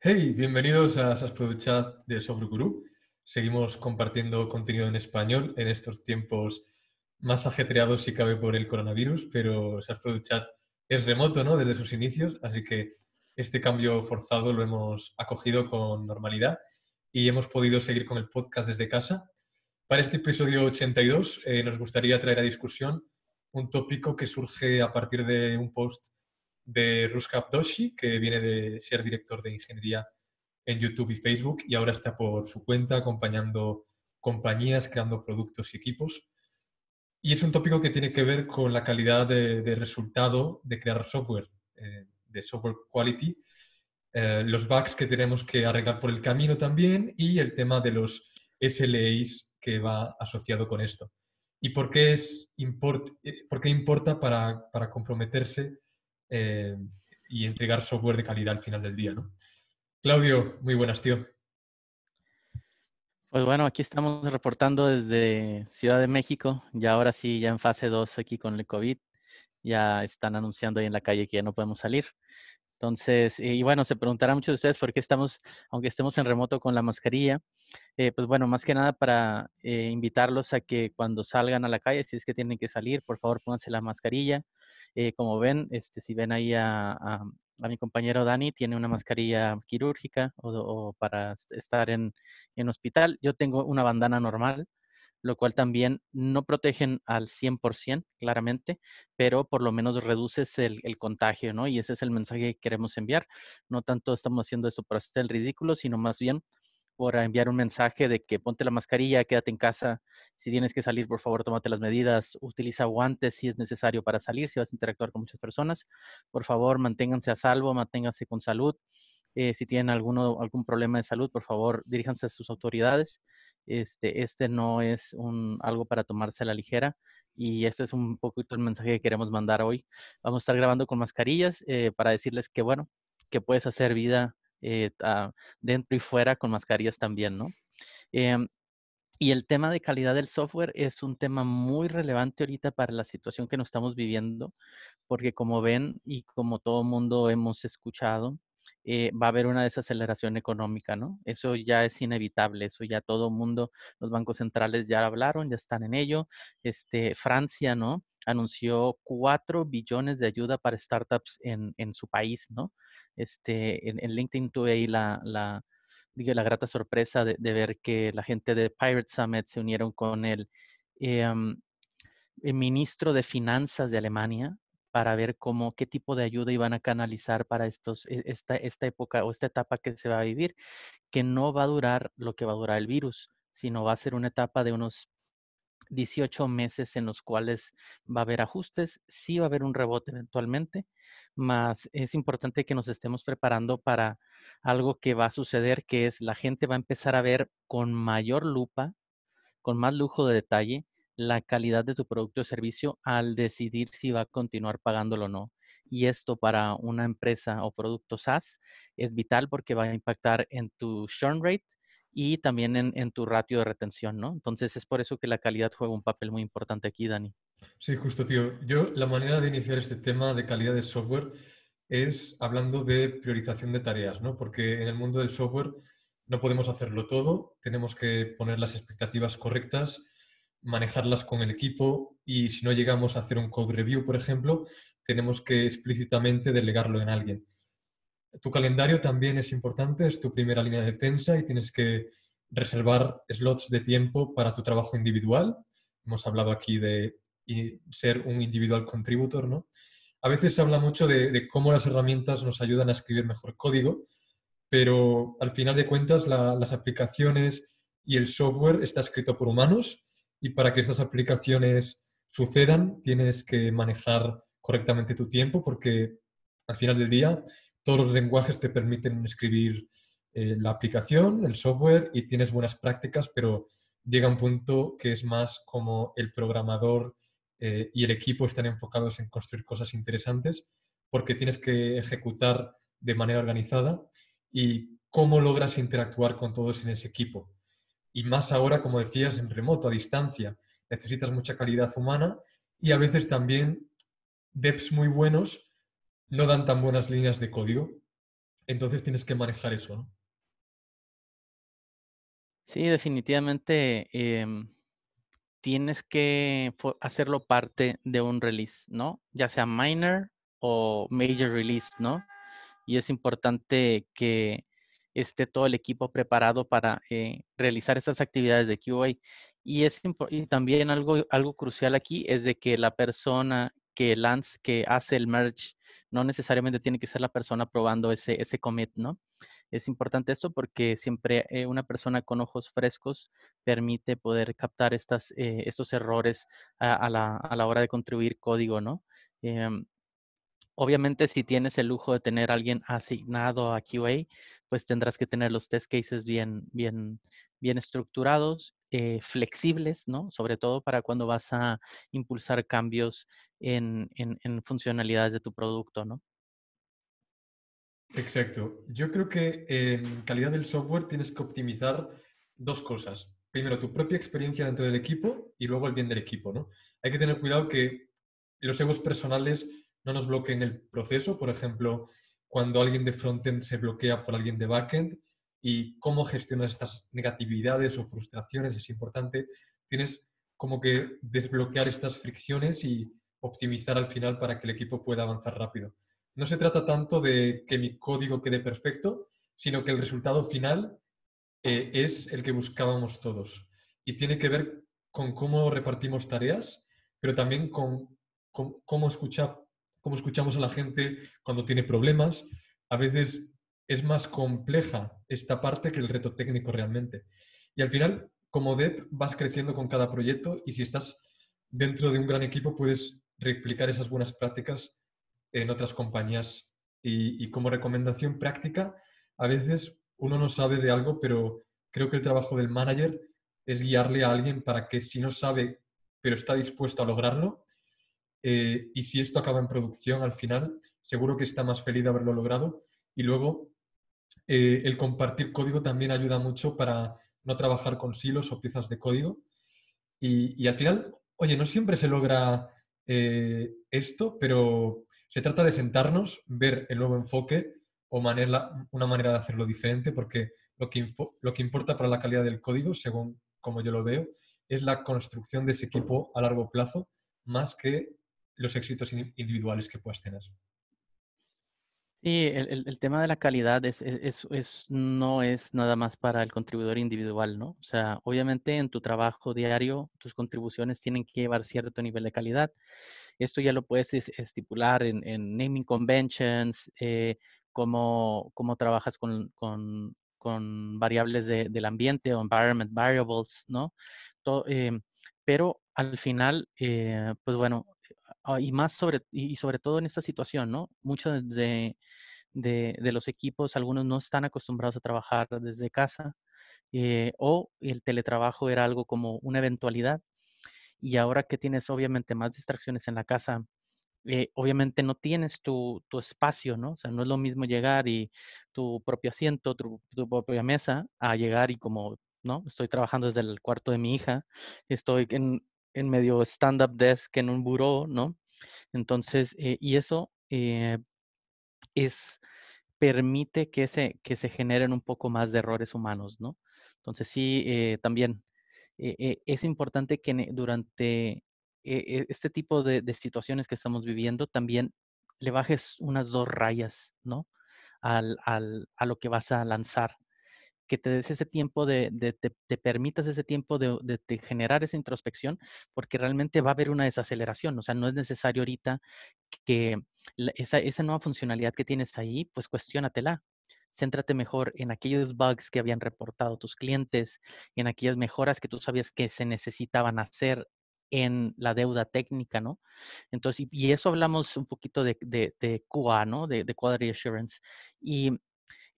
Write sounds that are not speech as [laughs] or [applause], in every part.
Hey, bienvenidos a SAS Chat de Guru. Seguimos compartiendo contenido en español en estos tiempos más ajetreados si cabe por el coronavirus, pero SasProduChat Chat es remoto, ¿no? Desde sus inicios, así que este cambio forzado lo hemos acogido con normalidad y hemos podido seguir con el podcast desde casa. Para este episodio 82 eh, nos gustaría traer a discusión un tópico que surge a partir de un post de Ruskab Doshi, que viene de ser director de ingeniería en YouTube y Facebook y ahora está por su cuenta acompañando compañías, creando productos y equipos. Y es un tópico que tiene que ver con la calidad de, resultado de crear software, eh, de software quality, eh, los bugs que tenemos que arreglar por el camino también y el tema de los SLAs que va asociado con esto. ¿Y por qué, es eh, importa para, para comprometerse eh, y entregar software de calidad al final del día. ¿no? Claudio, muy buenas, tío. Pues bueno, aquí estamos reportando desde Ciudad de México, ya ahora sí, ya en fase 2 aquí con el COVID, ya están anunciando ahí en la calle que ya no podemos salir. Entonces, eh, y bueno, se preguntarán muchos de ustedes por qué estamos, aunque estemos en remoto con la mascarilla, eh, pues bueno, más que nada para invitarlos a que cuando salgan a la calle, si es que tienen que salir, por favor pónganse la mascarilla, eh, como ven, este, si ven ahí a, mi compañero Dani, tiene una mascarilla quirúrgica o, para estar en, hospital. Yo tengo una bandana normal, lo cual también no protegen al 100%, claramente, pero por lo menos reduces el, contagio, ¿no? Y ese es el mensaje que queremos enviar. No tanto estamos haciendo esto para hacer el ridículo, sino más bien por enviar un mensaje de que ponte la mascarilla, quédate en casa, si tienes que salir, por favor, tómate las medidas, utiliza guantes si es necesario para salir, si vas a interactuar con muchas personas, por favor, manténganse a salvo, manténganse con salud. Eh, si tienen alguno, algún problema de salud, por favor, diríjanse a sus autoridades. Este, este, no es un, algo para tomarse a la ligera y este es un poquito el mensaje que queremos mandar hoy. Vamos a estar grabando con mascarillas eh, para decirles que, bueno, que puedes hacer vida eh, ah, dentro y fuera con mascarillas también, ¿no? Em, y el tema de calidad del software es un tema muy relevante ahorita para la situación que nos estamos viviendo, porque como ven y como todo mundo hemos escuchado, eh, va a haber una desaceleración económica, ¿no? Eso ya es inevitable, eso ya todo mundo, los bancos centrales ya hablaron, ya están en ello. Este, Francia, ¿no? anunció 4 billones de ayuda para startups en, su país, ¿no? Este, en, LinkedIn tuve ahí la, la, la grata sorpresa de, ver que la gente de Pirate Summit se unieron con el, em, el ministro de Finanzas de Alemania, para ver cómo, qué tipo de ayuda iban a canalizar para estos, e, esta, esta época o esta etapa que se va a vivir, que no va a durar lo que va a durar el virus, sino va a ser una etapa de unos 18 meses en los cuales va a haber ajustes, sí va a haber un rebote eventualmente, más es importante que nos estemos preparando para algo que va a suceder, que es la gente va a empezar a ver con mayor lupa, con más lujo de detalle, la calidad de tu producto o servicio al decidir si va a continuar pagándolo o no. Y esto para una empresa o producto SaaS es vital porque va a impactar en tu churn rate, y también en, tu ratio de retención, ¿no? Entonces es por eso que la calidad juega un papel muy importante aquí, Dani. Sí, justo, tío. Yo la manera de iniciar este tema de calidad de software es hablando de priorización de tareas, ¿no? Porque en el mundo del software no podemos hacerlo todo, tenemos que poner las expectativas correctas, manejarlas con el equipo y si no llegamos a hacer un code review, por ejemplo, tenemos que explícitamente delegarlo en alguien. Tu calendario también es importante, es tu primera línea de defensa y tienes que reservar slots de tiempo para tu trabajo individual. Hemos hablado aquí de ser un individual contributor, ¿no? A veces se habla mucho de, cómo las herramientas nos ayudan a escribir mejor código, pero al final de cuentas las aplicaciones y el software está escrito por humanos y para que estas aplicaciones sucedan tienes que manejar correctamente tu tiempo porque al final del día todos los lenguajes te permiten escribir eh, la aplicación, el software y tienes buenas prácticas, pero llega un punto que es más como el programador eh, y el equipo están enfocados en construir cosas interesantes porque tienes que ejecutar de manera organizada y cómo logras interactuar con todos en ese equipo. Y más ahora, como decías, en remoto, a distancia. Necesitas mucha calidad humana y a veces también devs muy buenos no dan tan buenas líneas de código. Entonces tienes que manejar eso, ¿no? Sí, definitivamente em, tienes que hacerlo parte de un release, ¿no? Ya sea minor o major release, ¿no? Y es importante que esté todo el equipo preparado para eh, realizar estas actividades de QA. Y, es también algo, algo crucial aquí es de que la persona que, Lance, que hace el merge. No necesariamente tiene que ser la persona probando ese, ese commit, ¿no? Es importante esto porque siempre eh, una persona con ojos frescos permite poder captar estas, eh, estos errores a, la, a, la, hora de contribuir código, ¿no? Em, Obviamente, si tienes el lujo de tener a alguien asignado a QA, pues tendrás que tener los test cases bien, bien, bien estructurados, eh, flexibles, ¿no? Sobre todo para cuando vas a impulsar cambios en, funcionalidades de tu producto, ¿no? Exacto. Yo creo que en calidad del software tienes que optimizar dos cosas. Primero, tu propia experiencia dentro del equipo y luego el bien del equipo, ¿no? Hay que tener cuidado que los egos personales no nos bloqueen el proceso, por ejemplo, cuando alguien de frontend se bloquea por alguien de backend y cómo gestionas estas negatividades o frustraciones es importante. Tienes como que desbloquear estas fricciones y optimizar al final para que el equipo pueda avanzar rápido. No se trata tanto de que mi código quede perfecto, sino que el resultado final eh, es el que buscábamos todos. Y tiene que ver con cómo repartimos tareas, pero también con cómo escuchar, cómo escuchamos a la gente cuando tiene problemas. A veces es más compleja esta parte que el reto técnico realmente. Y al final, como DEP, vas creciendo con cada proyecto y si estás dentro de un gran equipo, puedes replicar esas buenas prácticas en otras compañías. Y, y como recomendación práctica, a veces uno no sabe de algo, pero creo que el trabajo del manager es guiarle a alguien para que si no sabe, pero está dispuesto a lograrlo, eh, y si esto acaba en producción al final, seguro que está más feliz de haberlo logrado. Y luego, eh, el compartir código también ayuda mucho para no trabajar con silos o piezas de código. Y, al final, oye, no siempre se logra eh, esto, pero se trata de sentarnos, ver el nuevo enfoque o manera, una manera de hacerlo diferente, porque lo que, lo que importa para la calidad del código, según como yo lo veo, es la construcción de ese equipo a largo plazo, más que los éxitos individuales que puedas tener. Sí, el, el, tema de la calidad es, es, es, no es nada más para el contribuidor individual, ¿no? O sea, obviamente en tu trabajo diario, tus contribuciones tienen que llevar cierto nivel de calidad. Esto ya lo puedes estipular en, naming conventions, eh, cómo, trabajas con, con, con variables de, del ambiente o environment variables, ¿no? Eh, pero al final, eh, pues bueno, Ah, y más sobre, y sobre todo en esta situación, ¿no? Muchos de, los equipos, algunos no están acostumbrados a trabajar desde casa eh, o el teletrabajo era algo como una eventualidad y ahora que tienes obviamente más distracciones en la casa, eh, obviamente no tienes tu, espacio, ¿no? O sea, no es lo mismo llegar y tu propio asiento, tu, tu, propia mesa, a llegar y como, ¿no? Estoy trabajando desde el cuarto de mi hija, estoy en, en medio stand-up desk en un buró, ¿no? Entonces, eh, y eso eh, es, permite que se, que se generen un poco más de errores humanos, ¿no? Entonces, sí, eh, también es importante que durante e, este tipo de, situaciones que estamos viviendo, también le bajes unas dos rayas, ¿no? al, a lo que vas a lanzar, que te des ese tiempo de, te, permitas ese tiempo de, generar esa introspección, porque realmente va a haber una desaceleración, o sea, no es necesario ahorita que esa, esa nueva funcionalidad que tienes ahí, pues cuestiónatela, céntrate mejor en aquellos bugs que habían reportado tus clientes, en aquellas mejoras que tú sabías que se necesitaban hacer en la deuda técnica, ¿no? Entonces, y, eso hablamos un poquito de, QA, ¿no? De, de Quality Assurance. Y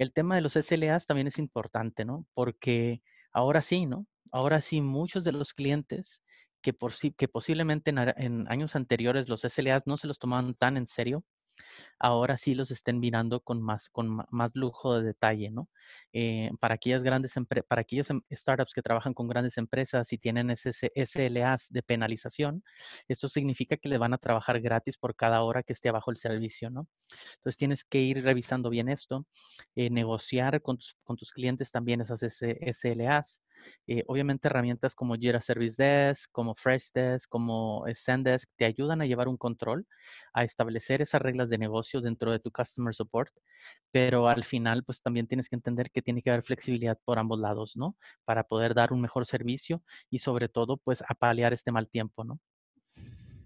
el tema de los SLAs también es importante, ¿no? Porque ahora sí, ¿no? Ahora sí, muchos de los clientes que, por, que posiblemente en, años anteriores los SLAs no se los tomaban tan en serio, ahora sí los estén mirando con más, con más lujo de detalle, ¿no? Eh, para aquellas grandes, para aquellas em, startups que trabajan con grandes empresas y tienen SLAs de penalización, esto significa que le van a trabajar gratis por cada hora que esté abajo el servicio, ¿no? Entonces tienes que ir revisando bien esto, eh, negociar con tus, clientes también esas SLAs. Eh, obviamente herramientas como Jira Service Desk, como Fresh Desk, como Desk, te ayudan a llevar un control, a establecer esas reglas de negocio dentro de tu customer support, pero al final pues también tienes que entender que tiene que haber flexibilidad por ambos lados, ¿no? Para poder dar un mejor servicio y sobre todo pues apalear este mal tiempo, ¿no?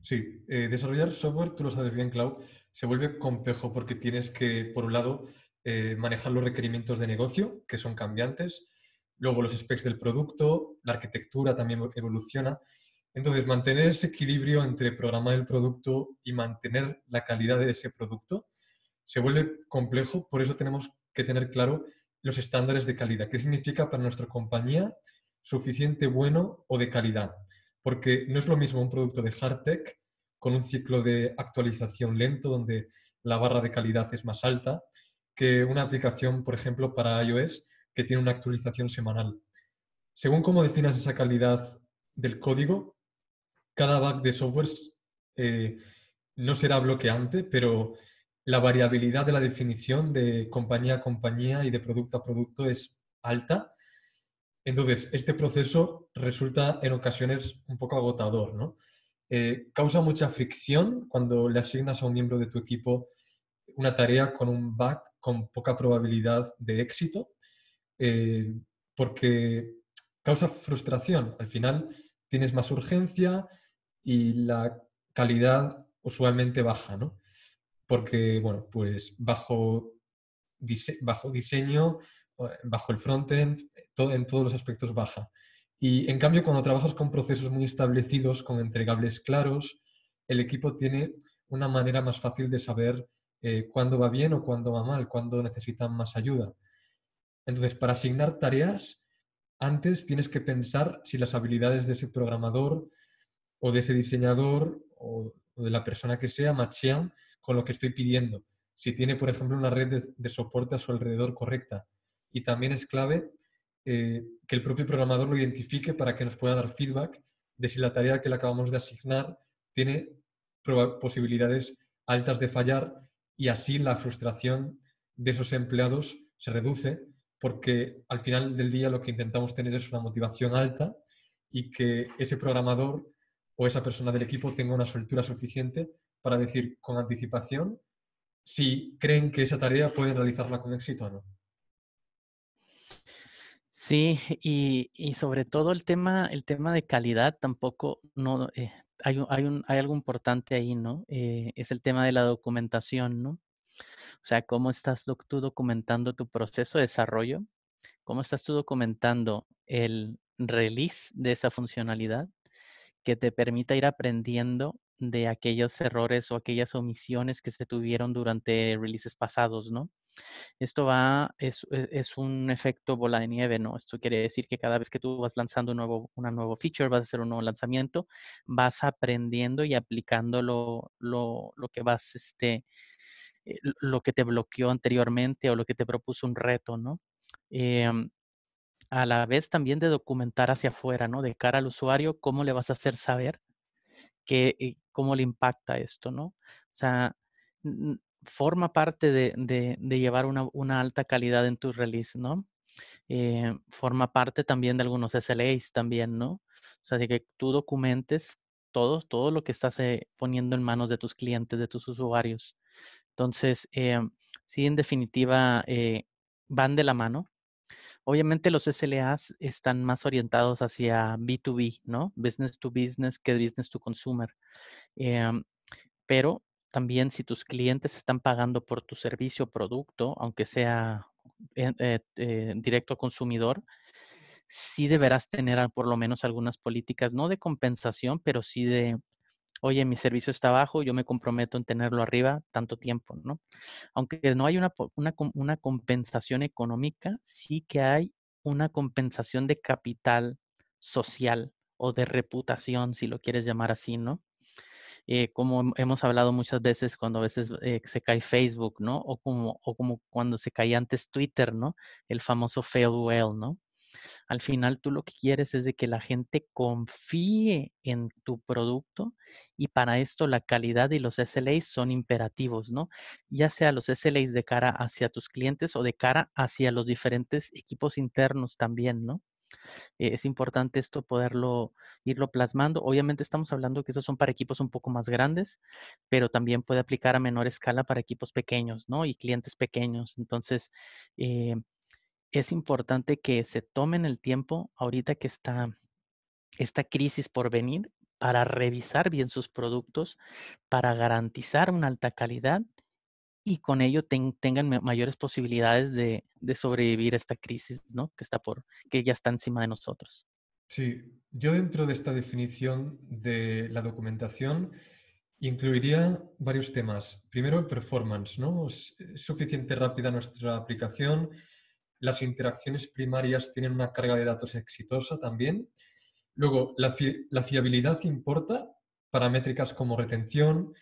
Sí, eh, desarrollar software, tú lo sabes bien, Cloud, se vuelve complejo porque tienes que, por un lado, eh, manejar los requerimientos de negocio, que son cambiantes, luego los specs del producto, la arquitectura también evoluciona entonces, mantener ese equilibrio entre programar el producto y mantener la calidad de ese producto se vuelve complejo, por eso tenemos que tener claro los estándares de calidad. ¿Qué significa para nuestra compañía suficiente, bueno o de calidad? Porque no es lo mismo un producto de hard tech con un ciclo de actualización lento donde la barra de calidad es más alta que una aplicación, por ejemplo, para iOS que tiene una actualización semanal. Según cómo definas esa calidad del código, cada bug de software eh, no será bloqueante, pero la variabilidad de la definición de compañía a compañía y de producto a producto es alta. Entonces, este proceso resulta en ocasiones un poco agotador, ¿no? Eh, causa mucha fricción cuando le asignas a un miembro de tu equipo una tarea con un bug con poca probabilidad de éxito, eh, porque causa frustración. Al final tienes más urgencia, y la calidad usualmente baja, ¿no? Porque, bueno, pues bajo, bajo diseño, bajo el frontend, eh, en todos los aspectos baja. Y en cambio, cuando trabajas con procesos muy establecidos, con entregables claros, el equipo tiene una manera más fácil de saber eh, cuándo va bien o cuándo va mal, cuándo necesitan más ayuda. Entonces, para asignar tareas, antes tienes que pensar si las habilidades de ese programador o de ese diseñador o, de la persona que sea, machean con lo que estoy pidiendo. Si tiene, por ejemplo, una red de, soporte a su alrededor correcta. Y también es clave eh, que el propio programador lo identifique para que nos pueda dar feedback de si la tarea que le acabamos de asignar tiene posibilidades altas de fallar y así la frustración de esos empleados se reduce porque al final del día lo que intentamos tener es una motivación alta y que ese programador o esa persona del equipo tenga una soltura suficiente para decir con anticipación si creen que esa tarea pueden realizarla con éxito o no. Sí, y, sobre todo el tema, el tema de calidad tampoco no eh, hay, hay, algo importante ahí, ¿no? Eh, es el tema de la documentación, ¿no? O sea, cómo estás tú documentando tu proceso de desarrollo, cómo estás tú documentando el release de esa funcionalidad que te permita ir aprendiendo de aquellos errores o aquellas omisiones que se tuvieron durante releases pasados, ¿no? Esto va, es, e, es, un efecto bola de nieve, ¿no? Esto quiere decir que cada vez que tú vas lanzando nuevo, una nueva feature, vas a hacer un nuevo lanzamiento, vas aprendiendo y aplicando lo, lo, lo que vas, este, eh, lo que te bloqueó anteriormente o lo que te propuso un reto, ¿no? Em, a la vez también de documentar hacia afuera, ¿no? De cara al usuario, cómo le vas a hacer saber que, eh, cómo le impacta esto, ¿no? O sea, forma parte de, llevar una, alta calidad en tu release, ¿no? Eh, forma parte también de algunos SLAs también, ¿no? O sea, de que tú documentes todo, todo lo que estás eh, poniendo en manos de tus clientes, de tus usuarios. Entonces, sí, en definitiva, van de la mano, Obviamente los SLAs están más orientados hacia B2B, ¿no? Business to business que business to consumer. Em, pero también si tus clientes están pagando por tu servicio o producto, aunque sea eh, eh, eh directo consumidor, sí deberás tener por lo menos algunas políticas, no de compensación, pero sí de oye, mi servicio está abajo, yo me comprometo en tenerlo arriba tanto tiempo, ¿no? Aunque no hay una, una, compensación económica, sí que hay una compensación de capital social o de reputación, si lo quieres llamar así, ¿no? Eh, como hemos hablado muchas veces cuando a veces eh, se cae Facebook, ¿no? O como, o como cuando se caía antes Twitter, ¿no? El famoso fail well, ¿no? Al final tú lo que quieres es de que la gente confíe en tu producto y para esto la calidad y los SLAs son imperativos, ¿no? Ya sea los SLAs de cara hacia tus clientes o de cara hacia los diferentes equipos internos también, ¿no? Eh, es importante esto poderlo irlo plasmando. Obviamente estamos hablando que esos son para equipos un poco más grandes, pero también puede aplicar a menor escala para equipos pequeños, ¿no? Y clientes pequeños. Entonces, eh, es importante que se tomen el tiempo ahorita que está esta crisis por venir para revisar bien sus productos, para garantizar una alta calidad y con ello tengan mayores posibilidades de, sobrevivir a esta crisis que, está por, que ya está encima de nosotros. Sí, yo dentro de esta definición de la documentación incluiría varios temas. Primero, el performance, ¿no? ¿Es suficiente rápida nuestra aplicación? Las interacciones primarias tienen una carga de datos exitosa también. Luego, la, fiabilidad importa para métricas como retención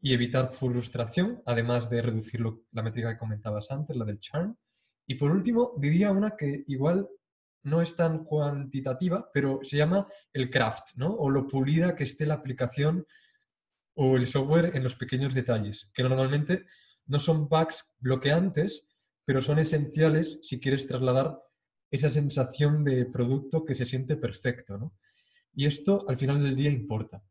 y evitar frustración, además de reducir la métrica que comentabas antes, la del churn. Y por último, diría una que igual no es tan cuantitativa, pero se llama el craft, ¿no? O lo pulida que esté la aplicación o el software en los pequeños detalles, que normalmente no son bugs bloqueantes, pero son esenciales si quieres trasladar esa sensación de producto que se siente perfecto, Y esto al final del día importa.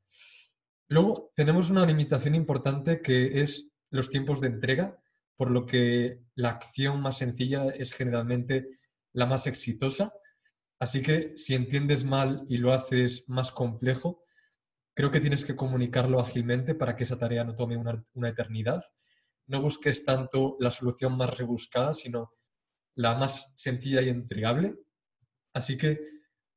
Luego tenemos una limitación importante que es los tiempos de entrega, por lo que la acción más sencilla es generalmente la más exitosa. Así que si entiendes mal y lo haces más complejo, creo que tienes que comunicarlo ágilmente para que esa tarea no tome una eternidad no busques tanto la solución más rebuscada, sino la más sencilla y entregable. Así que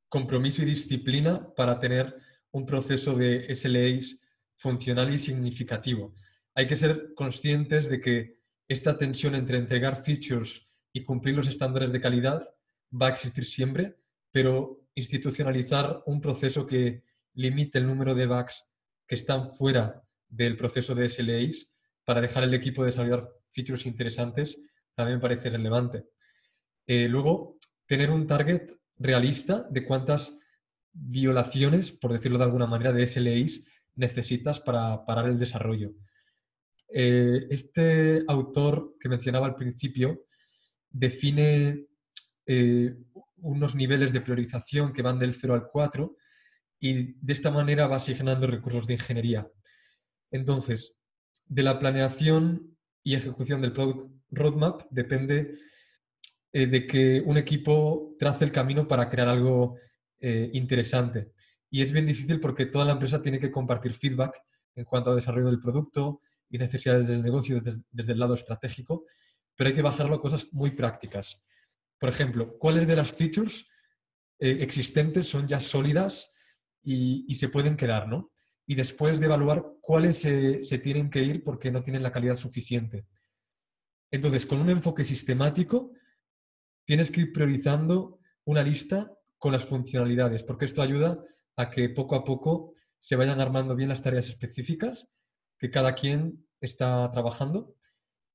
compromiso y disciplina para tener un proceso de SLAs funcional y significativo. Hay que ser conscientes de que esta tensión entre entregar features y cumplir los estándares de calidad va a existir siempre, pero institucionalizar un proceso que limite el número de bugs que están fuera del proceso de SLAs para dejar el equipo de desarrollar features interesantes también parece relevante. Eh, luego, tener un target realista de cuántas violaciones, por decirlo de alguna manera, de SLAs necesitas para parar el desarrollo. Eh, este autor que mencionaba al principio define eh, unos niveles de priorización que van del 0 al 4 y de esta manera va asignando recursos de ingeniería. Entonces, de la planeación y ejecución del Product Roadmap depende eh, de que un equipo trace el camino para crear algo eh, interesante. Y es bien difícil porque toda la empresa tiene que compartir feedback en cuanto al desarrollo del producto y necesidades del negocio desde, el lado estratégico, pero hay que bajarlo a cosas muy prácticas. Por ejemplo, ¿cuáles de las features eh, existentes son ya sólidas y, y se pueden quedar, ¿no? y después de evaluar cuáles se, tienen que ir porque no tienen la calidad suficiente. Entonces, con un enfoque sistemático, tienes que ir priorizando una lista con las funcionalidades, porque esto ayuda a que poco a poco se vayan armando bien las tareas específicas que cada quien está trabajando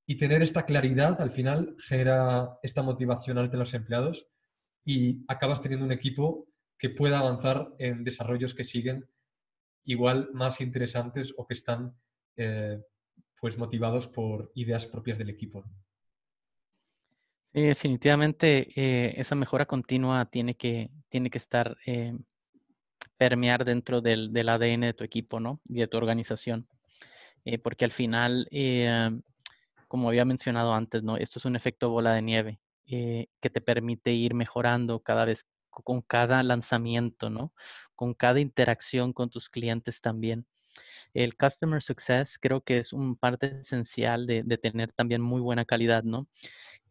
y tener esta claridad al final genera esta motivación alta los empleados y acabas teniendo un equipo que pueda avanzar en desarrollos que siguen igual más interesantes o que están eh, pues motivados por ideas propias del equipo. definitivamente eh, esa mejora continua tiene que, tiene que estar eh, permear dentro del, del, ADN de tu equipo ¿no? y de tu organización. porque al final, como había mencionado antes, ¿no? esto es un efecto bola de nieve que te permite ir mejorando cada vez con cada lanzamiento, ¿no? con cada interacción con tus clientes también. El Customer Success creo que es un parte esencial de, tener también muy buena calidad, ¿no?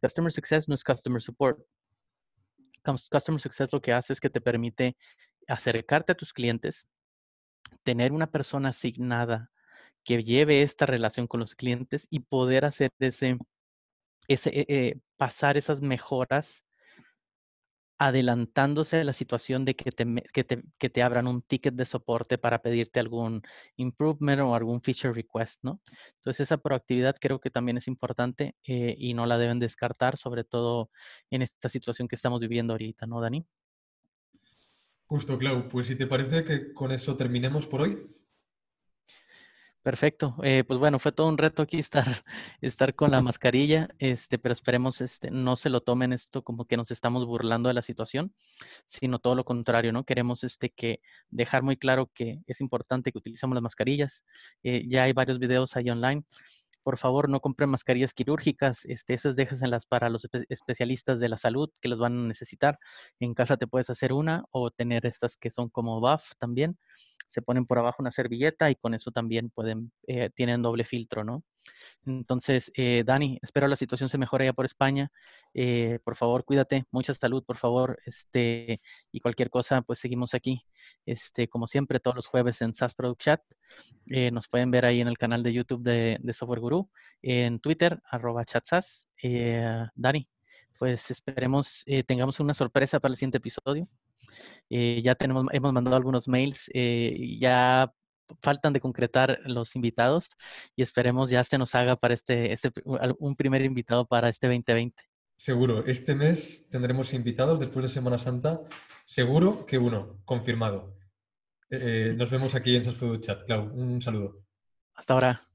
Customer Success no es Customer Support. Customer Success lo que hace es que te permite acercarte a tus clientes, tener una persona asignada que lleve esta relación con los clientes y poder hacer ese, ese eh, eh, pasar esas mejoras adelantándose a la situación de que te, abran un ticket de soporte para pedirte algún improvement o algún feature request, ¿no? Entonces esa proactividad creo que también es importante eh, y no la deben descartar, sobre todo en esta situación que estamos viviendo ahorita, ¿no, Dani? Justo, Clau. Pues si te parece que con eso terminemos por hoy. Perfecto. Eh, pues bueno, fue todo un reto aquí estar, [laughs] estar con la mascarilla, este, pero esperemos este, no se lo tomen esto como que nos estamos burlando de la situación, sino todo lo contrario, ¿no? Queremos este, que dejar muy claro que es importante que utilicemos las mascarillas. Eh, ya hay varios videos ahí online. Por favor, no compren mascarillas quirúrgicas, este, esas las para los especialistas de la salud que las van a necesitar. En casa te puedes hacer una o tener estas que son como buff también se ponen por abajo una servilleta y con eso también pueden, eh, tienen doble filtro, ¿no? Entonces, eh, Dani, espero la situación se mejore allá por España. Eh, por favor, cuídate, mucha salud, por favor. Este, y cualquier cosa, pues seguimos aquí. Este, como siempre, todos los jueves en SAS Product Chat. nos pueden ver ahí en el canal de YouTube de, Software Guru, en Twitter, arroba chatsas. Dani, pues esperemos tengamos una sorpresa para el siguiente episodio. Eh, ya hemos mandado algunos mails, eh, ya faltan de concretar los invitados y esperemos ya se nos haga para este, este un primer invitado para este 2020. Seguro, este mes tendremos invitados después de Semana Santa, seguro que uno, confirmado. Eh, [laughs] nos vemos aquí en Salesforce Chat. Clau, un saludo. Hasta ahora.